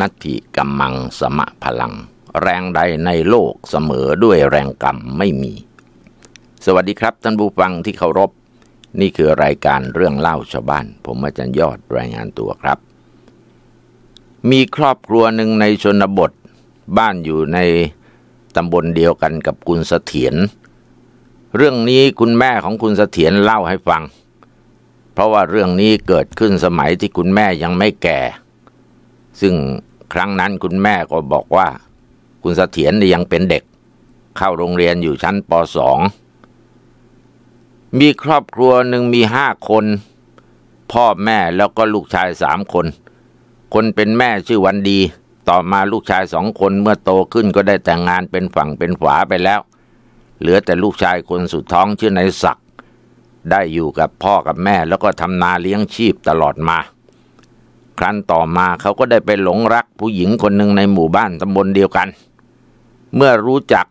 นัตถิกัมมังสมะพลัง แรงใดในโลกเสมอด้วยแรงกรรมไม่มี สวัสดีครับท่านผู้ฟังที่เคารพนี่คือรายการเรื่องเล่าชาวบ้าน ผมอาจารย์ยอดรายงานตัวครับ มีครอบครัวหนึ่งในชนบท บ้านอยู่ใน ตำบลเดียวกันกับคุณเสถียร เรื่องนี้คุณแม่ของคุณเสถียรเล่าให้ฟัง เพราะว่าเรื่องนี้เกิดขึ้นสมัยที่คุณแม่ยังไม่แก่ ซึ่งครั้งนั้นคุณแม่ก็บอกว่า คุณเสถียรยังเป็นเด็ก เข้าโรงเรียนอยู่ชั้นป .2 มีครอบครัวหนึ่งมีห้าคน พ่อแม่แล้วก็ลูกชายสามคน คนเป็นแม่ชื่อวันดี ต่อมาลูกชายสองคนเมื่อโตขึ้นก็ได้แต่งงานเป็นฝั่งเป็นฝาไปแล้ว เหลือแต่ลูกชายคนสุดท้องชื่อนายศักด์ได้อยู่กับพ่อกับแม่แล้วก็ทำนาเลี้ยงชีพตลอดมาครั้นต่อมาเขาก็ได้ไปหลงรักผู้หญิงคนหนึ่งในหมู่บ้านตำบลเดียวกัน เมื่อรู้จัก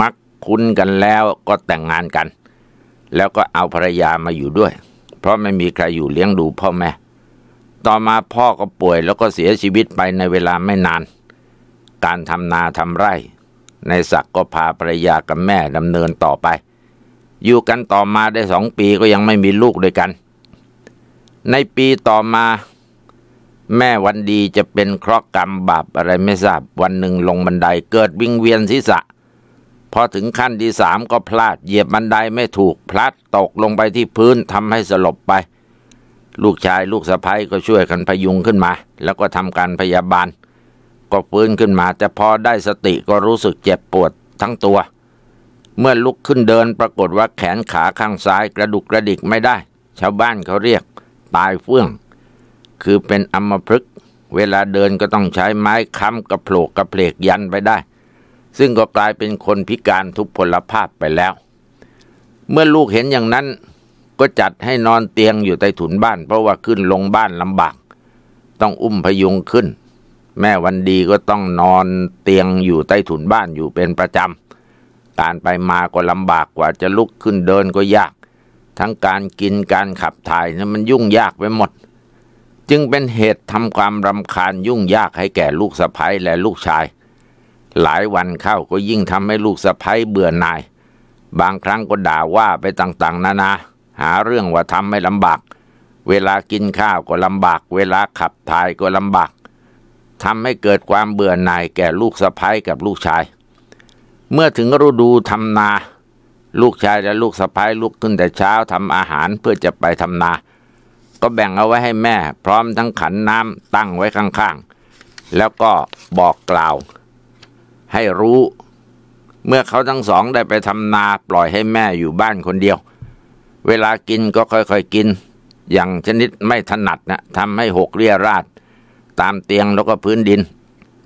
มักคุ้นกันแล้วก็แต่งงานกัน แล้วก็เอาภรรยามาอยู่ด้วย เพราะไม่มีใครอยู่เลี้ยงดูพ่อแม่ ต่อมาพ่อก็ป่วย แล้วก็เสียชีวิตไปในเวลาไม่นาน การทำนาทำไร่ ในศักก็พาภรรยากับแม่ดำเนินต่อไป อยู่กันต่อมาได้สองปีก็ยังไม่มีลูกด้วยกัน ในปีต่อมาแม่วันดีจะเป็นเคราะห์กรรมบาปอะไรไม่ทราบวันหนึ่งลงบันได เกิดวิงเวียนศีรษะ พอถึงขั้นที่สามก็พลาดเหยียบบันไดไม่ถูกพลัดตกลงไปที่พื้นทำให้สลบไป ลูกชายลูกสะพ้ยก็ช่วยกันพยุงขึ้นมา แล้วก็ทำการพยาบาลก็ฟื้นขึ้นมา แต่พอได้สติก็รู้สึกเจ็บปวดทั้งตัว เมื่อลุกขึ้นเดินปรากฏว่าแขนขาข้างซ้ายกระดุกกระดิกไม่ได้ชาวบ้านเขาเรียก ตายเฟื่องคือเป็นอัมพฤกษ์เวลาเดินก็ต้องใช้ไม้ค้ำกระโผลกกระเพลกยันไปได้ ซึ่งก็กลายเป็นคนพิการทุพพลภาพไปแล้ว เมื่อลูกเห็นอย่างนั้น ก็จัดให้นอนเตียงอยู่ใต้ถุนบ้าน เพราะว่าขึ้นลงบ้านลำบาก ต้องอุ้มพยุงขึ้น แม่วันดีก็ต้องนอนเตียงอยู่ใต้ถุนบ้านอยู่เป็นประจำการไปมาก็ลำบากกว่าจะลุกขึ้นเดินก็ยาก ทั้งการกินการขับถ่ายนะมันยุ่งยากไปหมดจึงเป็นเหตุทำความรำคาญยุ่งยากให้แก่ลูกสะพ้ยและลูกชาย หลายวันเข้าก็ยิ่งทำให้ลูกสะพ้ยเบื่อหน่าย บางครั้งก็ด่าว่าไปต่าง ๆ นานา หาเรื่องว่าทำให้ลำบาก เวลากินข้าวก็ลำบาก เวลาขับถ่ายก็ลำบากทำให้เกิดความเบื่อหน่าย แก่ลูกสะพ้ยกับลูกชาย เมื่อถึงฤดูทำนา ลูกชายและลูกสะพ้ยลุกขึ้นแต่เช้าทำอาหารเพื่อจะไปทำนาก็แบ่งเอาไว้ให้แม่ พร้อมทั้งขันน้ำตั้งไว้ข้าง ๆ แล้วก็บอกกล่าว ให้รู้ เมื่อเขาทั้งสองได้ไปทำนาปล่อยให้แม่อยู่บ้านคนเดียว เวลากินก็ค่อยๆกิน อย่างชนิดไม่ถนัดนะทำให้หกเรียราดตามเตียงแล้วก็พื้นดิน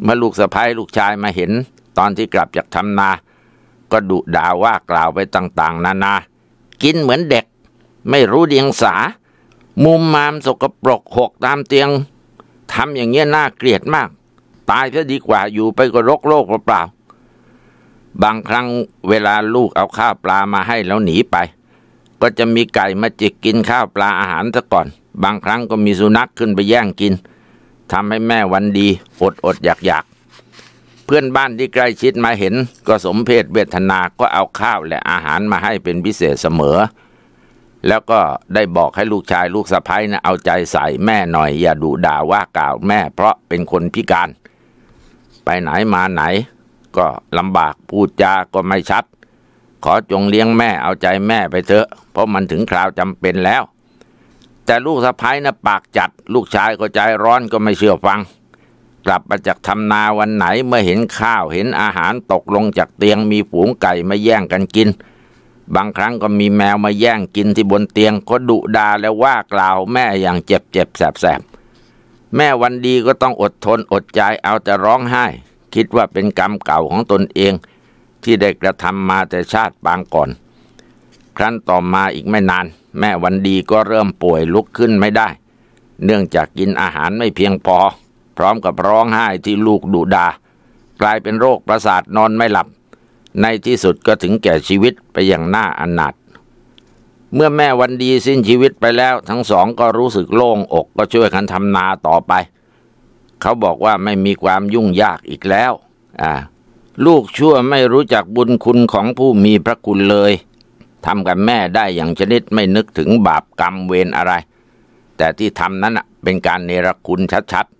เมื่อลูกสะพ้ายลูกชายมาเห็น ตอนที่กลับจากทำนา ก็ดุด่าว่ากล่าวไปต่าง ๆ นานา กินเหมือนเด็ก ไม่รู้เดียงสามุมมามสกปรกหกตามเตียงทำอย่างเงี้ยน่าเกลียดมาก ตายซะดีกว่าอยู่ไปก็รกโลกเปล่าบางครั้งเวลาลูกเอาข้าวปลามาให้แล้วหนีไป ก็จะมีไก่มาจิกกินข้าวปลาอาหารซะก่อน บางครั้งก็มีสุนัขขึ้นไปแย่งกินทำให้แม่วันดีอดอดอยากอยากเพื่อนบ้านที่ใกล้ชิดมาเห็น ก็สมเพศเวทนาก็เอาข้าวและอาหารมาให้เป็นพิเศษเสมอแล้วก็ได้บอกให้ลูกชาย ลูกสะพ้ายนะเอาใจใส่แม่หน่อยอย่าดุด่าว่ากล่าวแม่เพราะเป็นคนพิการ ไปไหนมาไหน ก็ลำบากพูดจาก็ไม่ชัด ขอจงเลี้ยงแม่เอาใจแม่ไปเถอะ เพราะมันถึงคราวจำเป็นแล้วแต่ลูกสะพ้ายนะปากจัดลูกชายก็ใจร้อนก็ไม่เชื่อฟัง กลับมาจากทำนาวันไหนเมื่อเห็นข้าวเห็นอาหารตกลงจากเตียงมีฝูงไก่มาแย่งกันกินบางครั้งก็มีแมวมาแย่งกินที่บนเตียงก็ดุดาและว่ากล่าวแม่อย่างเจ็บเจ็บแสบแสบแม่วันดีก็ต้องอดทนอดใจเอาแต่ร้องไห้ คิดว่าเป็นกรรมเก่าของตนเอง ที่ได้กระทำมาแต่ชาติปางก่อน ครั้นต่อมาอีกไม่นาน แม่วันดีก็เริ่มป่วยลุกขึ้นไม่ได้ เนื่องจากกินอาหารไม่เพียงพอ พร้อมกับร้องไห้ที่ลูกดุดากลายเป็นโรคประสาทนอนไม่หลับในที่สุดก็ถึงแก่ชีวิตไปอย่างน่าอนาถเมื่อแม่วันดีสิ้นชีวิตไปแล้ว ทั้งสองก็รู้สึกโล่งอกก็ช่วยกันทำนาต่อไป เขาบอกว่าไม่มีความยุ่งยากอีกแล้วอ่าลูกชั่วไม่รู้จักบุญคุณของผู้มีพระคุณเลยทำกับแม่ได้อย่างชนิดไม่นึกถึงบาปกรรมเวรอะไร แต่ที่ทำนั้นเป็นการเนรคุณชัดๆ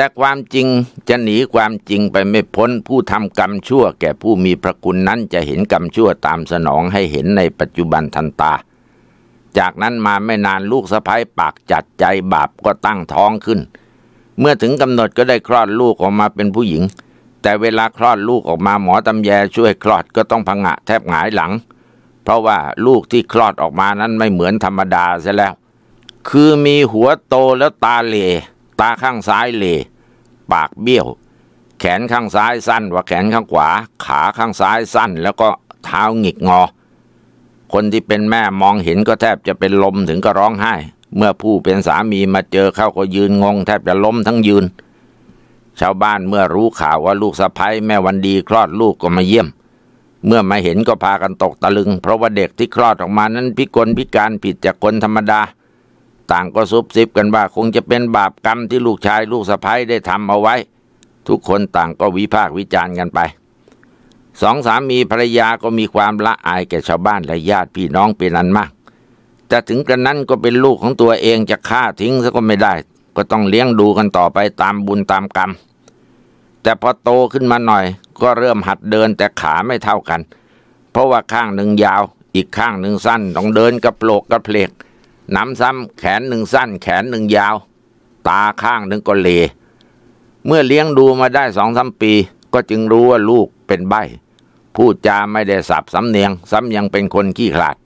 แต่ความจริงจะหนีความจริงไปไม่พ้นผู้ทำกรรมชั่ว แก่ผู้มีพระคุณนั้นจะเห็นกรรมชั่วตามสนองให้เห็นในปัจจุบันทันตา จากนั้นมาไม่นานลูกสะพ้ยปากจัดใจบาปก็ตั้งท้องขึ้น เมื่อถึงกำหนดก็ได้คลอดลูกออกมาเป็นผู้หญิง แต่เวลาคลอดลูกออกมาหมอตำแยช่วยคลอดก็ต้องพังะแทบหงายหลัง เพราะว่าลูกที่คลอดออกมานั้นไม่เหมือนธรรมดาซะแล้ว คือมีหัวโตแล้วตาเหล่ตาข้างซ้ายเหลปากเบี้ยว แขนข้างซ้ายสั้นกว่าแขนข้างขวา ขาข้างซ้ายสั้น แล้วก็เท้าหงิกงอ คนที่เป็นแม่มองเห็นก็แทบจะเป็นลมถึงก็ร้องไห้ เมื่อผู้เป็นสามีมาเจอเข้า ก็ยืนงง แทบจะล้มทั้งยืน ชาวบ้านเมื่อรู้ข่าวว่าลูกสะพ้ายแม่วันดีคลอดลูกก็มาเยี่ยม เมื่อมาเห็นก็พากันตกตะลึง เพราะว่าเด็กที่คลอดออกมานั้นพิกลพิการผิดจากคนธรรมดาต่างก็ซุบซิบกันว่าคงจะเป็นบาปกรรมที่ลูกชายลูกสะพ้ยได้ทำเอาไว้ ทุกคนต่างก็วิพากษ์วิจารณ์กันไป สองสามีภรรยาก็มีความละอายแก่ชาวบ้านและญาติพี่น้องเป็นอันมากแต่ถึงกระนั้นก็เป็นลูกของตัวเองจะฆ่าทิ้งซะก็ไม่ได้ ก็ต้องเลี้ยงดูกันต่อไปตามบุญตามกรรม แต่พอโตขึ้นมาหน่อย ก็เริ่มหัดเดินแต่ขาไม่เท่ากัน เพราะว่าข้างหนึ่งยาว อีกข้างหนึ่งสั้นต้องเดินกระโปรกกระเพลกน้ำซ้ำแขนหนึ่งสั้นแขนหนึ่งยาว ตาข้างหนึ่งก็เลเมื่อเลี้ยงดูมาได้สองสามปี ก็จึงรู้ว่าลูกเป็นใบ พูดจาไม่ได้สับสำเนียงซ้ำยังเป็นคนขี้ขลาด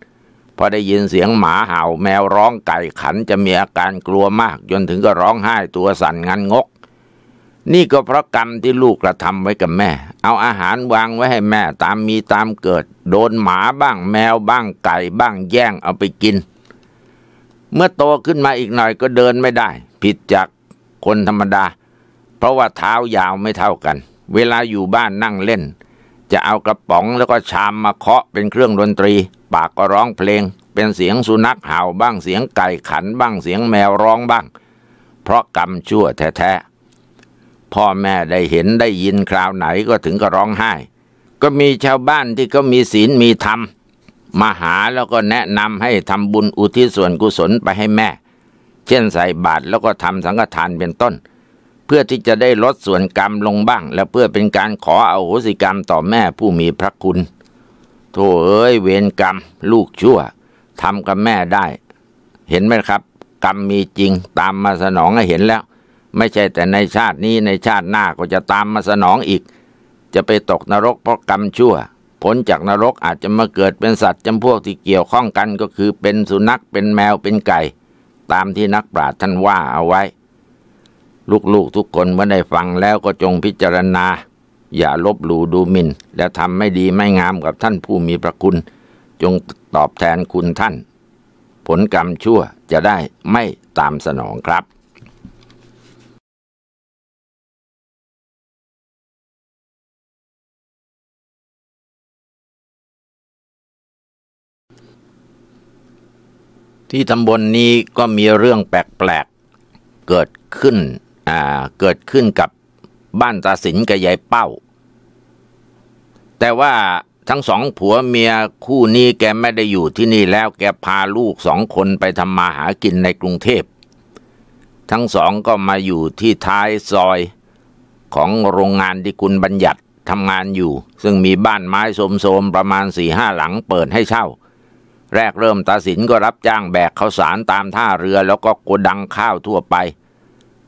พอได้ยินเสียงหมาเห่า แมวร้องไก่ขันจะมีอาการกลัวมาก จนถึงก็ร้องไห้ตัวสั่นงันงก นี่ก็เพราะกรรมที่ลูกกระทำไว้กับแม่ เอาอาหารวางไว้ให้แม่ตามมีตามเกิด โดนหมาบ้าง แมวบ้างไก่บ้างแย่งเอาไปกินเมื่อโตขึ้นมาอีกหน่อยก็เดินไม่ได้ ผิดจากคนธรรมดา เพราะว่าเท้ายาวไม่เท่ากัน เวลาอยู่บ้านนั่งเล่น จะเอากระป๋องแล้วก็ชามมาเคาะเป็นเครื่องดนตรี ปากก็ร้องเพลง เป็นเสียงสุนัขเห่าบ้างเสียงไก่ขันบ้างเสียงแมวร้องบ้าง เพราะกรรมชั่วแท้ๆพ่อแม่ได้เห็นได้ยินคราวไหนก็ถึงก็ร้องไห้ ก็มีชาวบ้านที่ก็มีศีลมีธรรมมาหาแล้วก็แนะนำให้ทำบุญอุทิศส่วนกุศลไปให้แม่ เช่นใส่บาตรแล้วก็ทำสังฆทานเป็นต้น เพื่อที่จะได้ลดส่วนกรรมลงบ้าง และเพื่อเป็นการขอเอาโหสิกรรมต่อแม่ผู้มีพระคุณโธ่เอ้ย เวรกรรม ลูกชั่วทำกับแม่ได้ เห็นไหมครับ กรรมมีจริงตามมาสนองให้เห็นแล้ว ไม่ใช่แต่ในชาตินี้ในชาติหน้าก็จะตามมาสนองอีก จะไปตกนรกเพราะกรรมชั่วพ้นจากนรกอาจจะมาเกิดเป็นสัตว์จำพวกที่เกี่ยวข้องกันก็คือเป็นสุนัขเป็นแมวเป็นไก่ ตามที่นักปราชญ์ท่านว่าเอาไว้ ลูกๆทุกคนเมื่อได้ฟังแล้วก็จงพิจารณา อย่าลบหลู่ดูหมิน่นและทำไม่ดีไม่งามกับท่านผู้มีพระคุณ จงตอบแทนคุณท่านผลกรรมชั่วจะได้ไม่ตามสนองครับที่ตำบลนนี้ก็มีเรื่องแปลกๆเกิดขึ้น อ่า เกิดขึ้นกับบ้านตาสินกับยายเป้า แต่ว่าทั้งสองผัวเมียคู่นี้แกไม่ได้อยู่ที่นี่แล้วแกพาลูกสองคนไปทำมาหากินในกรุงเทพ ทั้งสองก็มาอยู่ที่ท้ายซอยของโรงงานที่คุณบัญญัติทำงานอยู่ ซึ่งมีบ้านไม้โสมๆประมาณสี่ห้าหลังเปิดให้เช่าแรกเริ่มตาสินก็รับจ้างแบกข้าวสารตามท่าเรือแล้วก็โกดังข้าวทั่วไป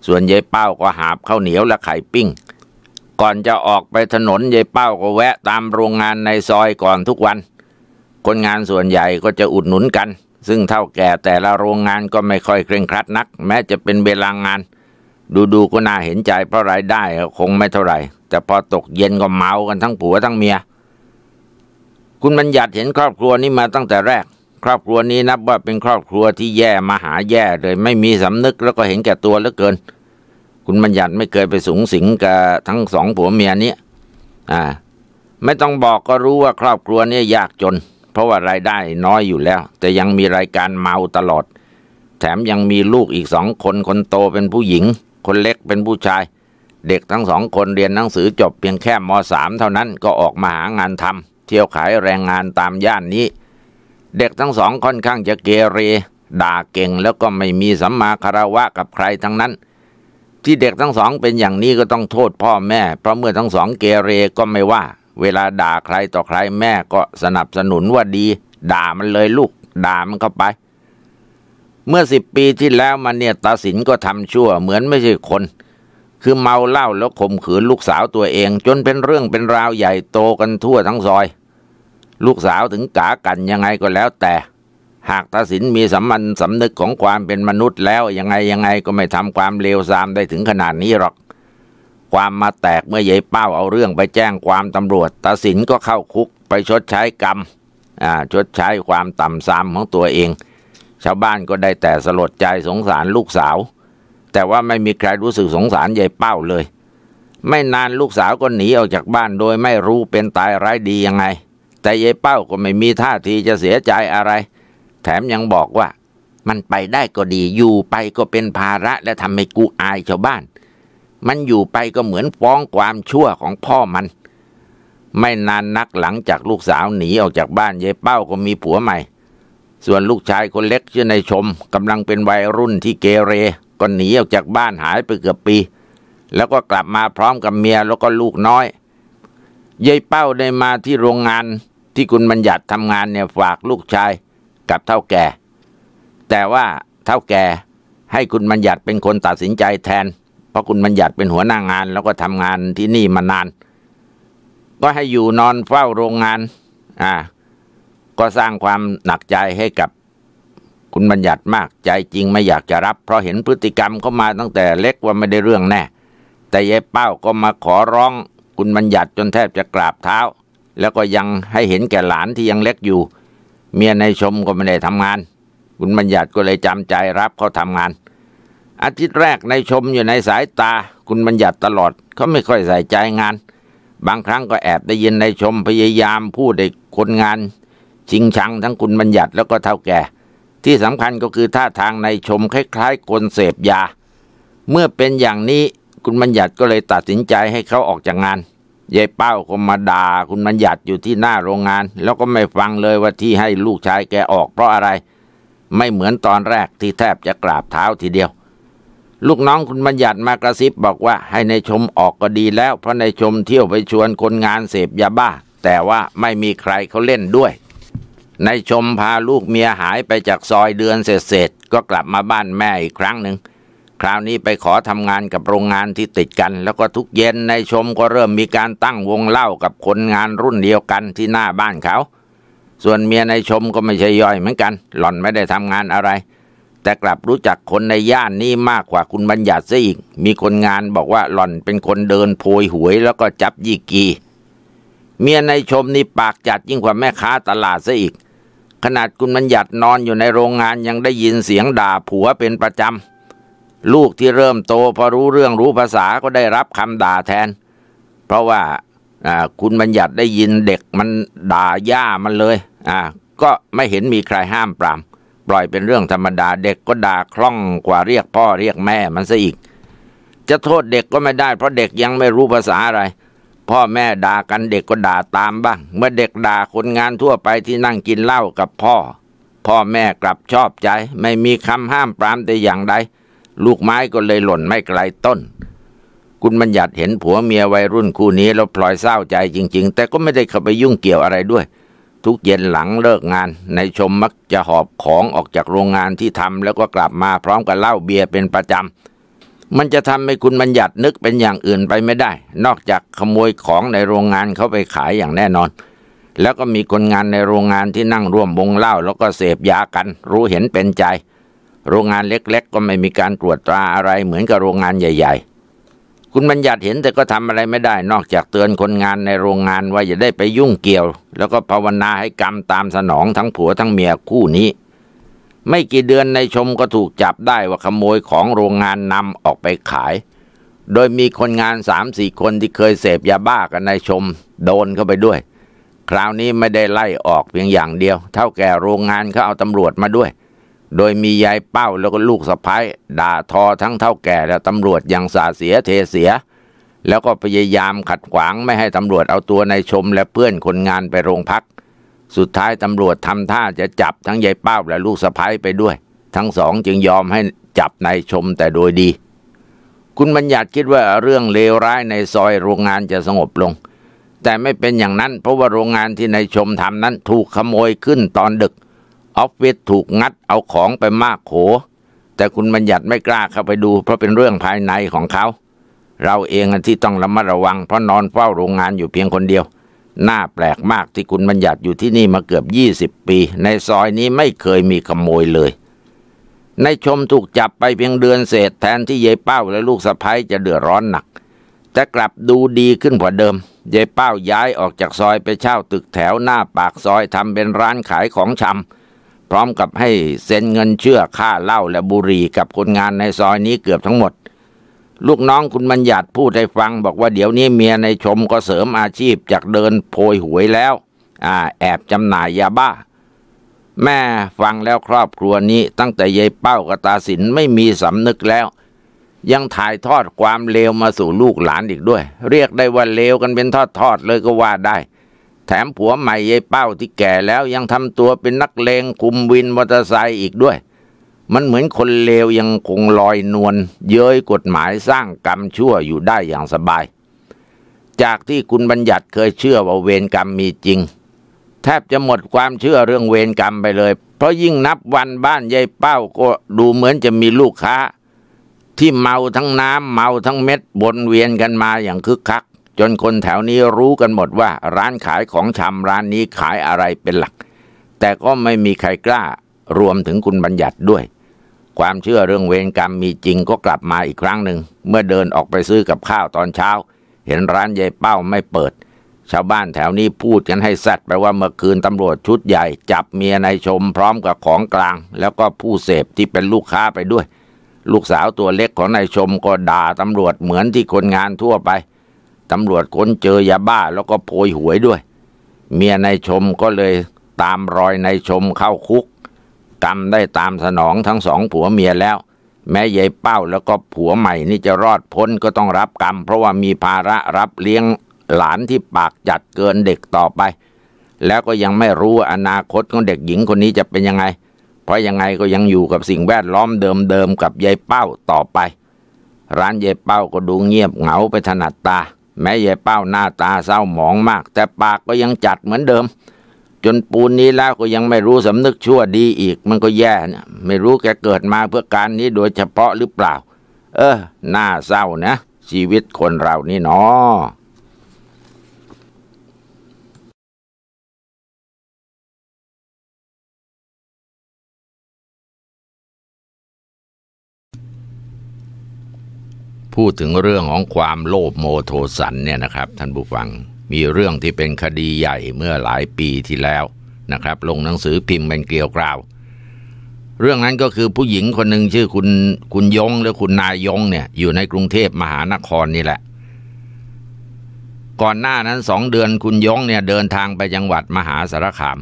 ส่วนยายเป้าก็หาบข้าวเหนียวและไข่ปิ้ง ก่อนจะออกไปถนนยายเป้าก็แวะตามโรงงานในซอยก่อนทุกวัน คนงานส่วนใหญ่ก็จะอุดหนุนกัน ซึ่งเท่าแก่แต่ละโรงงานก็ไม่ค่อยเคร่งครัดนัก แม้จะเป็นเวลางงาน ดูๆก็น่าเห็นใจ เพราะรายได้คงไม่เท่าไหร่ แต่พอตกเย็นก็เมากันทั้งผัวทั้งเมียคุณบัญญัติเห็นครอบครัวนี้มาตั้งแต่แรก ครอบครัวนี้นับว่าเป็นครอบครัวที่แย่มาหาแย่เลย ไม่มีสำนึก แล้วก็เห็นแก่ตัวเหลือเกิน คุณบัญญัติไม่เคยไปสูงสิงกับทั้งสองผัวเมียนี้ อ่า ไม่ต้องบอกก็รู้ว่าครอบครัวนี้ยากจน เพราะว่ารายได้น้อยอยู่แล้วแต่ยังมีรายการเมาตลอด แถมยังมีลูกอีกสองคนคนโตเป็นผู้หญิง คนเล็กเป็นผู้ชาย เด็กทั้งสองคนเรียนหนังสือจบ เพียงแค่มสามเท่านั้นก็ออกมาหางานทำเที่ยวขายแรงงานตามย่านนี้ เด็กทั้งสองค่อนข้างจะเกเร ด่าเก่งแล้วก็ไม่มีสัมมาคารวะกับใครทั้งนั้น ที่เด็กทั้งสองเป็นอย่างนี้ก็ต้องโทษพ่อแม่ เพราะเมื่อทั้งสองเกเรก็ไม่ว่า เวลาด่าใครต่อใครแม่ก็สนับสนุนว่าดี ด่ามันเลยลูก ด่ามันเข้าไป เมื่อสิบปีที่แล้วมันเนี่ยตาสินก็ทำชั่วเหมือนไม่ใช่คนคือเมาเหล้าแล้วข่มขืนลูกสาวตัวเอง จนเป็นเรื่องเป็นราวใหญ่โตกันทั่วทั้งซอย ลูกสาวถึงกากันยังไงก็แล้วแต่ หากตาสินมีสัมมันสำนึกของความเป็นมนุษย์แล้วยังไงยังไงก็ไม่ทำความเลวทรามได้ ถึงขนาดนี้หรอก ความมาแตกเมื่อยายเป้าเอาเรื่องไปแจ้งความตำรวจตาสินก็เข้าคุกไปชดใช้กรรมชดใช้ความต่ำซ้ำของตัวเอง ชาวบ้านก็ได้แต่สลดใจสงสารลูกสาวแต่ว่าไม่มีใครรู้สึกสงสารยายเป้าเลย ไม่นานลูกสาวก็หนีออกจากบ้านโดยไม่รู้เป็นตายร้ายดียังไง แต่ยายเป้าก็ไม่มีท่าทีจะเสียใจอะไร แถมยังบอกว่า มันไปได้ก็ดี อยู่ไปก็เป็นภาระและทำให้กูอายชาวบ้าน มันอยู่ไปก็เหมือนฟ้องความชั่วของพ่อมัน ไม่นานนักหลังจากลูกสาวหนีออกจากบ้านยายเป้าก็มีผัวใหม่ ส่วนลูกชายคนเล็กชื่อในชมกำลังเป็นวัยรุ่นที่เกเรก็หนีออกจากบ้านหายไปเกือบปี แล้วก็กลับมาพร้อมกับเมียแล้วก็ลูกน้อยยายเป้าได้มาที่โรงงานที่คุณบัญญัติทำงาน เนี่ย ฝากลูกชายกับเท่าแก่ แต่ว่าเท่าแก่ให้คุณบัญญัติเป็นคนตัดสินใจแทนเพราะคุณบัญญัติเป็นหัวหน้างาน แล้วก็ทำงานที่นี่มานาน ก็ให้อยู่นอนเฝ้าโรงงานอ่าก็สร้างความหนักใจให้กับคุณบัญญัติมากใจจริงไม่อยากจะรับ เพราะเห็นพฤติกรรมเขามาตั้งแต่เล็กว่าไม่ได้เรื่องแน่ แต่ยายเป้าก็มาขอร้องคุณบัญญัติจนแทบจะกราบเท้า แล้วก็ยังให้เห็นแก่หลานที่ยังเล็กอยู่ เมียในชมก็ไม่ได้ทำงานคุณบัญญัติก็เลยจำใจรับเขาทำงาน อาทิตย์แรกในชมอยู่ในสายตาคุณบัญญัติตลอดเขาไม่ค่อยใส่ใจงาน บางครั้งก็แอบได้ยินในชมพยายามพูดเด็กคนงาน ชิงชังทั้งคุณบัญญัติแล้วก็เท่าแก่ที่สำคัญก็คือท่าทางในชมคล้ายๆ คนเสพยา เมื่อเป็นอย่างนี้คุณบัญญัติก็เลยตัดสินใจให้เขาออกจากงานยายเป้าก็มาด่าคุณบัญญัติอยู่ที่หน้าโรงงาน แล้วก็ไม่ฟังเลยว่าที่ให้ลูกชายแกออก เพราะอะไร ไม่เหมือนตอนแรกที่แทบจะกราบเท้าทีเดียว ลูกน้องคุณบัญญัติมากระซิบบอกว่าให้ในชมออกก็ดีแล้ว เพราะในชมเที่ยวไปชวนคนงานเสพยาบ้า แต่ว่าไม่มีใครเขาเล่นด้วยนายชมพาลูกเมียหายไปจากซอยเดือนเส็จๆก็กลับมาบ้านแม่อีกครั้งหนึ่ง คราวนี้ไปขอทำงานกับโรงงานที่ติดกันแล้วก็ทุกเย็นนายชมก็เริ่มมีการตั้งวงเล่ากับคนงานรุ่นเดียวกันที่หน้าบ้านเขา ส่วนเมียนายชมก็ไม่ใช่ย่อยเหมือนกัน หล่อนไม่ได้ทำงานอะไร แต่กลับรู้จักคนในย่านนี้มากกว่าคุณบัญญัติซะอีกมีคนงานบอกว่าหล่อนเป็นคนเดินโพยหวยแล้วก็จับยี่กี เมียนายชมนี่ปากจัดยิ่งกว่าแม่ค้าตลาดซะอีกขนาดคุณบัญญัตินอนอยู่ในโรงงานยังได้ยินเสียงด่าผัวเป็นประจำลูกที่เริ่มโตพอรู้เรื่องรู้ภาษาก็ได้รับคำด่าแทน เพราะว่าคุณบัญญัติได้ยินเด็กมันด่าย่ามันเลยก็ไม่เห็นมีใครห้ามปรามปล่อยเป็นเรื่องธรรมดาเด็กก็ด่าคล่องกว่าเรียกพ่อเรียกแม่มันซะอีก จะโทษเด็กก็ไม่ได้เพราะเด็กยังไม่รู้ภาษาอะไรพ่อแม่ด่ากันเด็กก็ด่าตามบ้าง เมื่อเด็กด่าคนงานทั่วไปที่นั่งกินเหล้ากับพ่อ พ่อแม่กลับชอบใจไม่มีคำห้ามปรามแต่อย่างใดลูกไม้ก็เลยหล่นไม่ไกลต้น คุณบัญญัติเห็นผัวเมียวัยรุ่นคู่นี้แล้วพลอยเศร้าใจจริง ๆ แต่ก็ไม่ได้เข้าไปยุ่งเกี่ยวอะไรด้วย ทุกเย็นหลังเลิกงานนายชมมักจะหอบของออกจากโรงงานที่ทำแล้วก็กลับมาพร้อมกับเหล้าเบียร์เป็นประจำมันจะทำให้คุณบัญญัตินึกเป็นอย่างอื่นไปไม่ได้ นอกจากขโมยของในโรงงานเขาไปขายอย่างแน่นอน แล้วก็มีคนงานในโรงงานที่นั่งร่วมวงเล่าแล้วก็เสพยากัน รู้เห็นเป็นใจ โรงงานเล็ก ๆ ก็ไม่มีการตรวจตราอะไรเหมือนกับโรงงานใหญ่ ๆ คุณบัญญัติเห็นแต่ก็ทำอะไรไม่ได้ นอกจากเตือนคนงานในโรงงานว่าอย่าได้ไปยุ่งเกี่ยว แล้วก็ภาวนาให้กรรมตามสนองทั้งผัวทั้งเมียคู่นี้ไม่กี่เดือนในชมก็ถูกจับได้ว่าขโมยของโรงงานนำออกไปขาย โดยมีคนงานสามสี่คนที่เคยเสพยาบ้ากันในชมโดนเข้าไปด้วย คราวนี้ไม่ได้ไล่ออกเพียงอย่างเดียว เท่าแก่โรงงานเขาเอาตำรวจมาด้วย โดยมียายเป้าแล้วก็ลูกสะพ้ายด่าทอทั้งเท่าแก่และตำรวจอย่างสาเสียเทเสีย แล้วก็พยายามขัดขวางไม่ให้ตำรวจเอาตัวในชม และเพื่อนคนงานไปโรงพักสุดท้าย ตำรวจทำท่าจะจับทั้งยายเป้าและลูกสะพ้ยไปด้วย ทั้งสองจึงยอมให้จับนายชมแต่โดยดี คุณบัญญัติคิดว่าเรื่องเลวร้ายในซอยโรงงานจะสงบลง แต่ไม่เป็นอย่างนั้น เพราะว่าโรงงานที่นายชมทำนั้นถูกขโมยขึ้นตอนดึก ออฟฟิศถูกงัดเอาของไปมากโขแต่คุณบัญญัติไม่กล้าเข้าไปดู เพราะเป็นเรื่องภายในของเขา เราเองที่ต้องระมัดระวัง เพราะนอนเฝ้าโรงงานอยู่เพียงคนเดียวน่าแปลกมากที่คุณบัญญัติอยู่ที่นี่มาเกือบยี่สิบปี ในซอยนี้ไม่เคยมีขโมยเลย ในชมถูกจับไปเพียงเดือนเศษแทนที่ยายเป้าและลูกสะพ้ยจะเดือดร้อนหนัก แต่กลับดูดีขึ้นกว่าเดิมยายเป้าย้ายออกจากซอยไปเช่าตึกแถวหน้าปากซอยทำเป็นร้านขายของชำพร้อมกับให้เซ็นเงินเชื่อค่าเหล้าและบุหรี่กับคนงานในซอยนี้เกือบทั้งหมดลูกน้องคุณบัญญัติพูดให้ฟัง บอกว่าเดี๋ยวนี้เมียในชมก็เสริมอาชีพจากเดินโพยหวยแล้ว อ่า แอบจำหน่ายยาบ้า แม่ฟังแล้วครอบครัวนี้ตั้งแต่ยายเป้ากระตาสินไม่มีสำนึกแล้ว ยังถ่ายทอดความเลวมาสู่ลูกหลานอีกด้วย เรียกได้ว่าเลวกันเป็นทอดทอดเลยก็ว่าได้ แถมผัวใหม่ยายเป้าที่แก่แล้วยังทำตัวเป็นนักเลงคุมวินมอเตอร์ไซค์อีกด้วยมันเหมือนคนเลวยังคงลอยนวลเย้ยกฎหมายสร้างกรรมชั่วอยู่ได้อย่างสบาย จากที่คุณบัญญัติเคยเชื่อว่าเวรกรรมมีจริง แทบจะหมดความเชื่อเรื่องเวรกรรมไปเลย เพราะยิ่งนับวันบ้านยายเป้าก็ดูเหมือนจะมีลูกค้า ที่เมาทั้งน้ำเมาทั้งเม็ดบนเวียนกันมาอย่างคึกคัก จนคนแถวนี้รู้กันหมดว่าร้านขายของชำร้านนี้ขายอะไรเป็นหลัก แต่ก็ไม่มีใครกล้ารวมถึงคุณบัญญัติด้วยความเชื่อเรื่องเวรกรรมมีจริงก็กลับมาอีกครั้งหนึ่งเมื่อเดินออกไปซื้อกับข้าวตอนเช้า เห็นร้านยายเป้าไม่เปิด ชาวบ้านแถวนี้พูดกันให้สัตว์ไปว่าเมื่อคืนตำรวจชุดใหญ่ จับเมียนายชมพร้อมกับของกลางแล้วก็ผู้เสพที่เป็นลูกค้าไปด้วย ลูกสาวตัวเล็กของนายชมก็ด่าตำรวจเหมือนที่คนงานทั่วไปตำรวจค้นเจอยาบ้าแล้วก็โพยหวยด้วย เมียนายชมก็เลยตามรอยนายชมเข้าคุกรรมได้ตามสนองทั้งสองผัวเมียแล้ว แม้ยายเป้าแล้วก็ผัวใหม่นี่จะรอดพ้นก็ต้องรับกรรม เพราะว่ามีภาระรับเลี้ยงหลานที่ปากจัดเกินเด็กต่อไป แล้วก็ยังไม่รู้อนาคตของเด็กหญิงคนนี้จะเป็นยังไง เพราะยังไงก็ยังอยู่กับสิ่งแวดล้อมเดิมๆกับยายเป้าต่อไป ร้านยายเป้าก็ดูเงียบเหงาไปถนัดตา แม้ยายเป้าหน้าตาเศร้าหมองมาก แต่ปากก็ยังจัดเหมือนเดิมจนปูนนี้แล้วก็ยังไม่รู้สำนึกชั่วดีอีก มันก็แย่นะไม่รู้แกเกิดมาเพื่อการนี้โดยเฉพาะหรือเปล่า เออน่าเศร้านะชีวิตคนเรานี่เนาะพูดถึงเรื่องของความโลภโมโทสันเนี่ยนะครับ ท่านผู้ฟังมีเรื่องที่เป็นคดีใหญ่เมื่อหลายปีที่แล้วนะครับลงหนังสือพิมพ์เป็นเกลียวกราวเรื่องนั้นก็คือผู้หญิงคนหนึ่งชื่อคุณคุณยงหรือคุณนายยงเนี่ยอยู่ในกรุงเทพมหานครนี่แหละ ก่อนหน้านั้นสองเดือนคุณยงเนี่ยเดินทางไปจังหวัดมหาสารคาม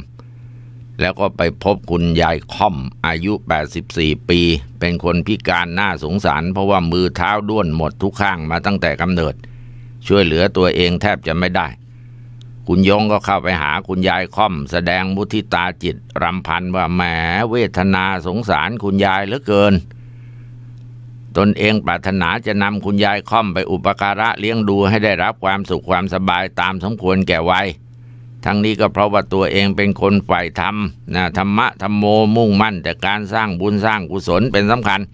แล้วก็ไปพบคุณยายค่อมอายุ84ปี เป็นคนพิการหน้าสงสาร เพราะว่ามือเท้าด้วนหมดทุกข้างมาตั้งแต่กำเนิด ช่วยเหลือตัวเองแทบจะไม่ได้คุณยงก็เข้าไปหาคุณยายค่อมแสดงมุทิตาจิต รำพันว่าแหมเวทนาสงสารคุณยายเหลือเกิน ตนเองปรารถนาจะนำคุณยายค่อมไปอุปการะเลี้ยงดูให้ได้รับความสุขความสบายตามสมควรแก่วัยทั้งนี้ก็เพราะว่าตัวเองเป็นคนฝ่ายธรรมนะธรรมะธรรมโมมุ่งมั่นแต่การสร้างบุญสร้างกุศลเป็นสำคัญเ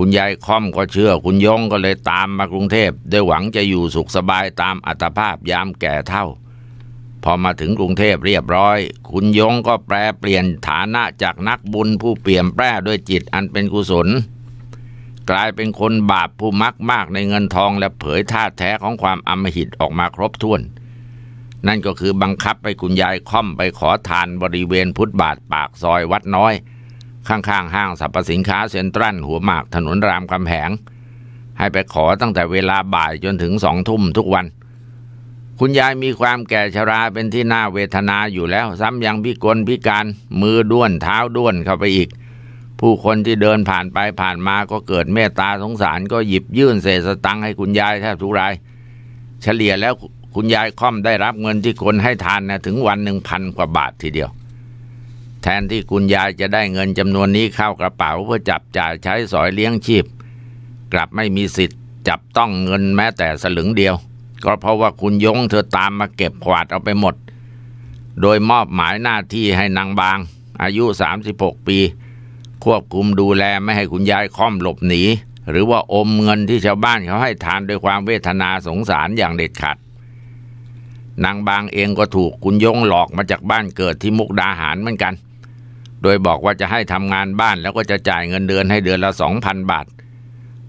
คุณยายค่อมก็เชื่อคุณยงก็เลยตามมากรุงเทพด้วยหวังจะอยู่สุขสบายตามอัตภาพยามแก่เท่า พอมาถึงกรุงเทพเรียบร้อย คุณยงก็แปรเปลี่ยนฐานะจากนักบุญผู้เปลี่ยนแปรด้วยจิตอันเป็นกุศล กลายเป็นคนบาปผู้มักมากในเงินทองและเผยท่าแท้ของความอมหิตออกมาครบถ้วน นั่นก็คือบังคับไปคุณยายค่อมไปขอทานบริเวณพุทธบาทปากซอยวัดน้อยข้างๆห้างสรรพสินค้า เซ็นทรัลหัวหมากถนนรามคำแหง ให้ไปขอตั้งแต่เวลาบ่ายจนถึงสองทุ่มทุกวัน คุณยายมีความแก่ชราเป็นที่น่าเวทนาอยู่แล้วซ้ำยังพิกลพิการ มือด้วนเท้าด้วนเข้าไปอีก ผู้คนที่เดินผ่านไปผ่านมาก็เกิดเมตตาสงสารก็หยิบยื่นเศษสตังค์ให้คุณยายแทบทุกราย เฉลี่ยแล้วคุณยายค่อมได้รับเงินที่คนให้ทานนะถึงวันหนึ่งพันกว่าบาททีเดียวแทนที่คุณยายจะได้เงินจำนวนนี้เข้ากระเป๋าเพื่อจับจ่ายใช้สอยเลี้ยงชีพกลับไม่มีสิทธิ์จับต้องเงินแม้แต่สลึงเดียว ก็เพราะว่าคุณยงเธอตามมาเก็บขวาดเอาไปหมด โดยมอบหมายหน้าที่ให้นางบางอายุ 36 ปี ควบคุมดูแลไม่ให้คุณยายค่อมหลบหนี หรือว่าอมเงินที่ชาวบ้านเขาให้ทานด้วยความเวทนาสงสารอย่างเด็ดขาดนางบางเองก็ถูกคุณยงหลอกมาจากบ้านเกิดที่มุกดาหารเหมือนกันโดยบอกว่าจะให้ทำงานบ้านแล้วก็จะจ่ายเงินเดือนให้เดือนละสองพันบาท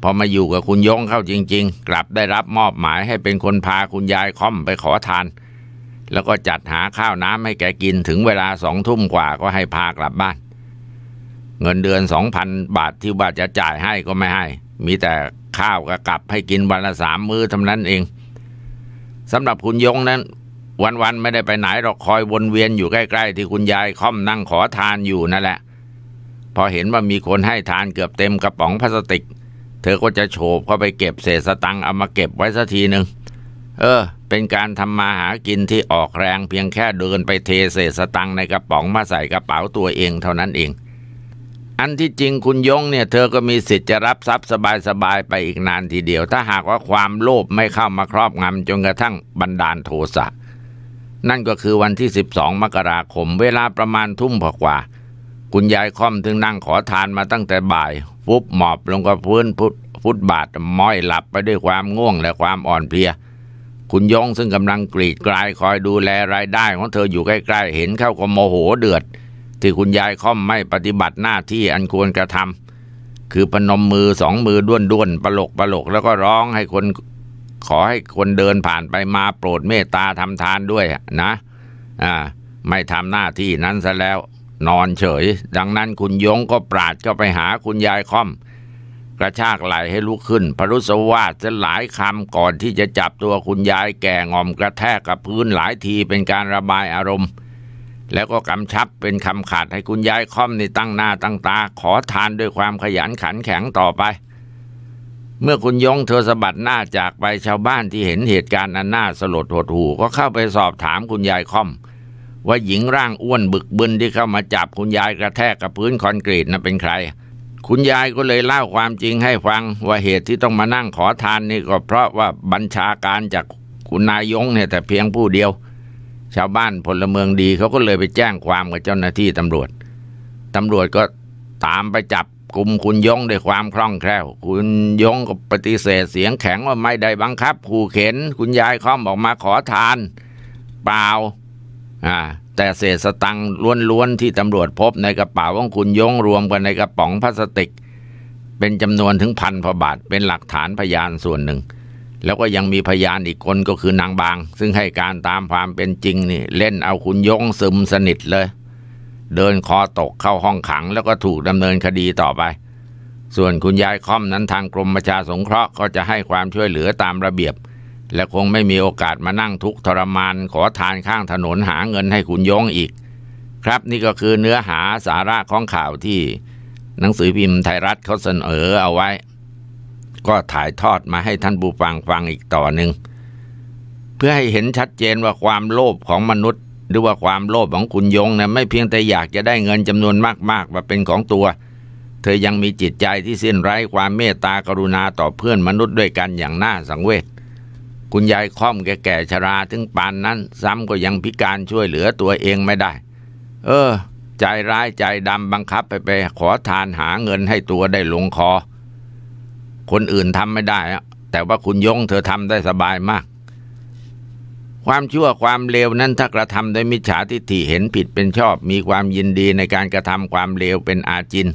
พอมาอยู่กับคุณยงเข้าจริงๆ กลับได้รับมอบหมายให้เป็นคนพาคุณยายค่อมไปขอทาน แล้วก็จัดหาข้าวน้ำให้แกกินถึงเวลาสองทุ่มกว่าก็ให้พากลับบ้าน เงินเดือนสองพันบาทที่ว่าจะจ่ายให้ก็ไม่ให้ มีแต่ข้าวกับกับให้กินวันละสามมื้อเท่านั้นเองสำหรับคุณยงนั้นวันๆไม่ได้ไปไหนหรอกคอยวนเวียนอยู่ใกล้ ๆ ที่คุณยายค่อมนั่งขอทานอยู่นั่นแหละ พอเห็นว่ามีคนให้ทานเกือบเต็มกระป๋องพลาสติกเธอก็จะโฉบเข้าไปเก็บเศษสตังค์เอามาเก็บไว้สักทีหนึ่งเออ เป็นการทำมาหากินที่ออกแรงเพียงแค่เดินไปเทเศษสตังค์ในกระป๋องมาใส่กระเป๋าตัวเองเท่านั้นเอง อันที่จริงคุณยงเนี่ย เธอก็มีสิทธิ์จะรับทรัพย์สบายๆไปอีกนานทีเดียว ถ้าหากว่าความโลภไม่เข้ามาครอบงำจนกระทั่งบันดาลโทสะเนั่นก็คือวันที่12มกราคม เวลาประมาณทุ่มกว่า คุณยายค่อมถึงนั่งขอทานมาตั้งแต่บ่าย ฟุบหมอบลงกับพื้นฟุตบาทม้อยหลับไปด้วยความง่วงและความอ่อนเพลีย คุณยงซึ่งกำลังกรีดกลายคอยดูแลรายได้ของเธออยู่ใกล้ๆ เห็นเข้าก็โมโหเดือด ที่คุณยายค่อมไม่ปฏิบัติหน้าที่อันควรกระทำคือพนมมือสองมือด้วนๆประปลกปลกแล้วก็ร้องให้คนขอให้คนเดินผ่านไปมาโปรดเมตตาทำทานด้วยนะอ่าไม่ทำหน้าที่นั้นซะแล้วนอนเฉย ดังนั้นคุณยงก็ปราดก็ไปหาคุณยายค่อมกระชากไหลให้ลุกขึ้นพรุสวาสจะหลายคำก่อนที่จะจับตัวคุณยายแก่งอม กระแทกกับพื้นหลายทีเป็นการระบายอารมณ์ แล้วก็กำชับเป็นคำขาดให้คุณยายค่อมในตั้งหน้าตั้งตา ขอทานด้วยความขยันขันแข็งต่อไปเมื่อคุณยงเธอสะบัดหน้าจากไปชาวบ้านที่เห็นเหตุการณ์อันน่าสลดหดหู่ก็เข้าไปสอบถามคุณยายค่อมว่าหญิงร่างอ้วนบึกบึนที่เข้ามาจับคุณยายกระแทกกับพื้นคอนกรีตนั้นเป็นใคร คุณยายก็เลยเล่าความจริงให้ฟังว่าเหตุที่ต้องมานั่งขอทานนี่ก็เพราะว่าบัญชาการจากคุณนายยงเนี่ยแต่เพียงผู้เดียว ชาวบ้านพลเมืองดีเขาก็เลยไปแจ้งความกับเจ้าหน้าที่ตำรวจตำรวจก็ตามไปจับกลุ่มคุณยงด้วยความคล่องแคล่วคุณยงก็ปฏิเสธเสียงแข็งว่าไม่ได้บังคับขู่เข็นคุณยายค่อมบอกมาขอทาน เปล่าอ่าแต่เศษสตังล้วนๆที่ตำรวจพบในกระเป๋าของคุณยงรวมกันในกระป๋องพลาสติกเป็นจำนวนถึงพันพบาทเป็นหลักฐานพยานส่วนหนึ่ง แล้วก็ยังมีพยานอีกคนก็คือนางบางซึ่งให้การตามความเป็นจริงนี่เล่นเอาคุณยงซึมสนิทเลยเดินคอตกเข้าห้องขังแล้วก็ถูกดำเนินคดีต่อไป ส่วนคุณยายค่อมนั้นทางกรมประชาสงเคราะห์ก็จะให้ความช่วยเหลือตามระเบียบ และคงไม่มีโอกาสมานั่งทุกข์ทรมานขอทานข้างถนนหาเงินให้คุณยงอีก ครับนี่ก็คือเนื้อหาสาระของข่าวที่ หนังสือพิมพ์ไทยรัฐเขาเสนอเอาไว้ ก็ถ่ายทอดมาให้ท่านผู้ฟังฟังอีกต่อหนึ่งเพื่อให้เห็นชัดเจนว่าความโลภของมนุษย์หรือว่าความโลภของคุณยงนะไม่เพียงแต่อยากจะได้เงินจำนวนมากๆมาเป็นของตัว เธอยังมีจิตใจที่สิ้นไร้ความเมตตากรุณาต่อเพื่อนมนุษย์ด้วยกันอย่างน่าสังเวชคุณยายค่อมแก่กชราถึงปานนั้น ซ้ำก็ยังพิการช่วยเหลือตัวเองไม่ได้ เออ ใจร้ายใจดำบังคับไปไป ขอทานหาเงินให้ตัวได้ลงคอ คนอื่นทำไม่ได้ แต่ว่าคุณยง เธอทำได้สบายมากความชั่วความเลว นั้นถ้ากระทำโดยมิจฉาทิฏฐิเห็นผิดเป็นชอบ มีความยินดีในการกระทำความเลวเป็นอาจิน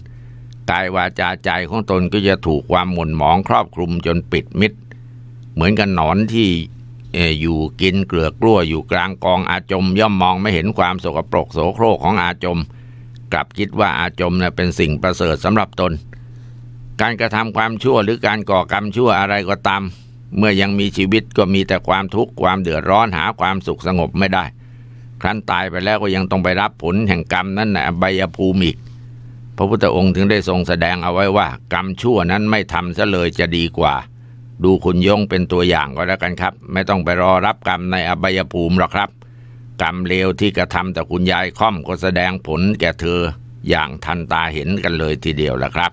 กายวาจาใจของตนก็จะถูกความหม่นหมองครอบคลุมจนปิดมิดเหมือนกับหนอนที่อยู่กินเกลือกล้วอยู่กลางกองอาจม ย่อมมองไม่เห็นความสกปรกโสโครกของอาจม กลับคิดว่าอาจมนเป็นสิ่งประเสริฐสำหรับตน การกระทำความชั่วหรือการก่อกรรมชั่วอะไรก็ตามเมื่อยังมีชีวิตก็มีแต่ความทุกข์ความเดือดร้อนหาความสุขสงบไม่ได้ ครั้นตายไปแล้วก็ยังต้องไปรับผลแห่งกรรมนั่นแหละใบยภูมิอีกพระพุทธองค์ถึงได้ทรงแสดงเอาไว้ว่า กรรมชั่วนั้นไม่ทำซะเลยจะดีกว่า ดูคุณยงเป็นตัวอย่างก็แล้วกันครับ ไม่ต้องไปรอรับกรรมในอบายภูมิหรอกครับ กรรมเลวที่กระทำแต่คุณยายค่อมก็แสดงผลแก่เธอ อย่างทันตาเห็นกันเลยทีเดียวแหละครับ